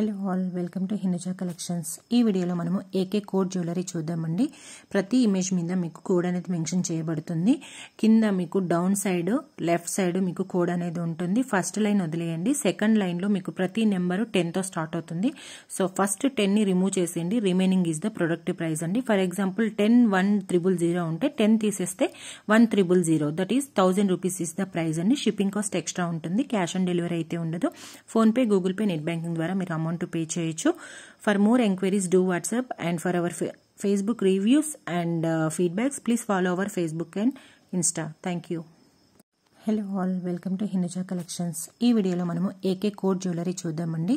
Hello all welcome to Hinduja collections ఈ వీడియోలో మనము ఏకే కోడ్ జ్యువెలరీ చూద్దామండి ప్రతి ఇమేజ్ మీద మీకు కోడ్ అనేది మెన్షన్ చేయబడుతుంది కింద మీకు డౌన్ సైడ్ లెఫ్ట్ సైడ్ మీకు కోడ్ అనేది ఉంటుంది ఫస్ట్ లైన్ వదిలేయండి సెకండ్ లైన్లో మీకు ప్రతి నెంబరు టెన్తో స్టార్ట్ అవుతుంది సో ఫస్ట్ టెన్ని రిమూవ్ చేసేయండి remaining is the product price అండి for example ten one triple zero ఉంటే టెన్ తీసేస్తే one triple zero that is thousand rupees is the price అండి షిప్పింగ్ కాస్ట్ ఎక్స్ట్రా ఉంటుంది క్యాష్ ఆన్ డెలివరీ అయితే ఉండదు PhonePe Google Pay net banking ద్వారా మీరు amount to pay chayichu. For more enquiries, do WhatsApp and for our Facebook reviews and uh, feedbacks, please follow our Facebook and Insta. Thank you. Hello all welcome to Hinduja collections ఈ వీడియోలో మనము AK code jewellery చూద్దామండి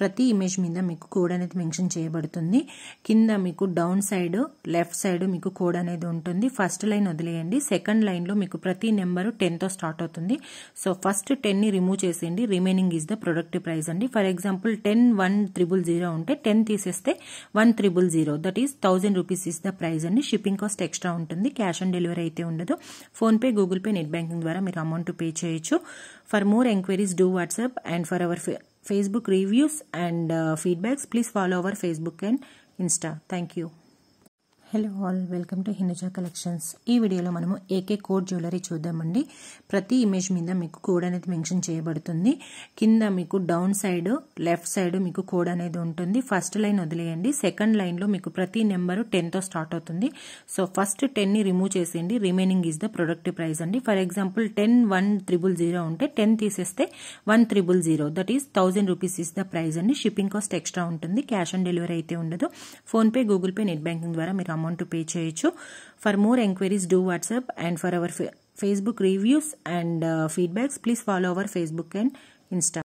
ప్రతి image మీద మీకు code అనేది mention చేయబడుతుంది కింద మీకు డౌన్ సైడ్ లెఫ్ట్ సైడ్ మీకు కోడ్ అనేది ఉంటుంది ఫస్ట్ లైన్ వదిలేయండి సెకండ్ లైన్లో మీకు ప్రతి నెంబరు టెన్తో స్టార్ట్ అవుతుంది సో ఫస్ట్ టెన్ని రిమూవ్ చేసేయండి remaining is the product price అండి for example ten one triple zero ఉంటే టెన్ తీసేస్తే one triple zero that is thousand rupees is the price అండి షిప్పింగ్ కాస్ట్ ఎక్స్ట్రా ఉంటుంది క్యాష్ ఆన్ డెలివరీ అయితే ఉండదు PhonePe Google Pay net banking ద్వారా మీరు amount to pay for more enquiries do whatsapp and for our facebook reviews and uh, feedbacks please follow our facebook and insta thank you hello all welcome to Hinduja collections ఈ వీడియోలో మనము AK code jewellery చూద్దామండి ప్రతి image మీద మీకు code అనేది mention చేయబడుతుంది కింద మీకు డౌన్ సైడ్ లెఫ్ట్ సైడ్ మీకు కోడ్ అనేది ఉంటుంది ఫస్ట్ లైన్ వదిలేయండి సెకండ్ లైన్లో మీకు ప్రతి నెంబరు టెన్తో స్టార్ట్ అవుతుంది సో ఫస్ట్ టెన్ని రిమూవ్ చేసేయండి remaining is the product price అండి for example ten one triple zero ఉంటే టెన్ తీసేస్తే one triple zero that is thousand rupees is the price అండి షిప్పింగ్ కాస్ట్ ఎక్స్ట్రా ఉంటుంది క్యాష్ ఆన్ డెలివరీ అయితే ఉండదు PhonePe Google Pay net banking ద్వారా మీరు amount to pay chayichu. For more enquiries do WhatsApp and for our Facebook reviews and uh, feedbacks please follow our Facebook and Instagram.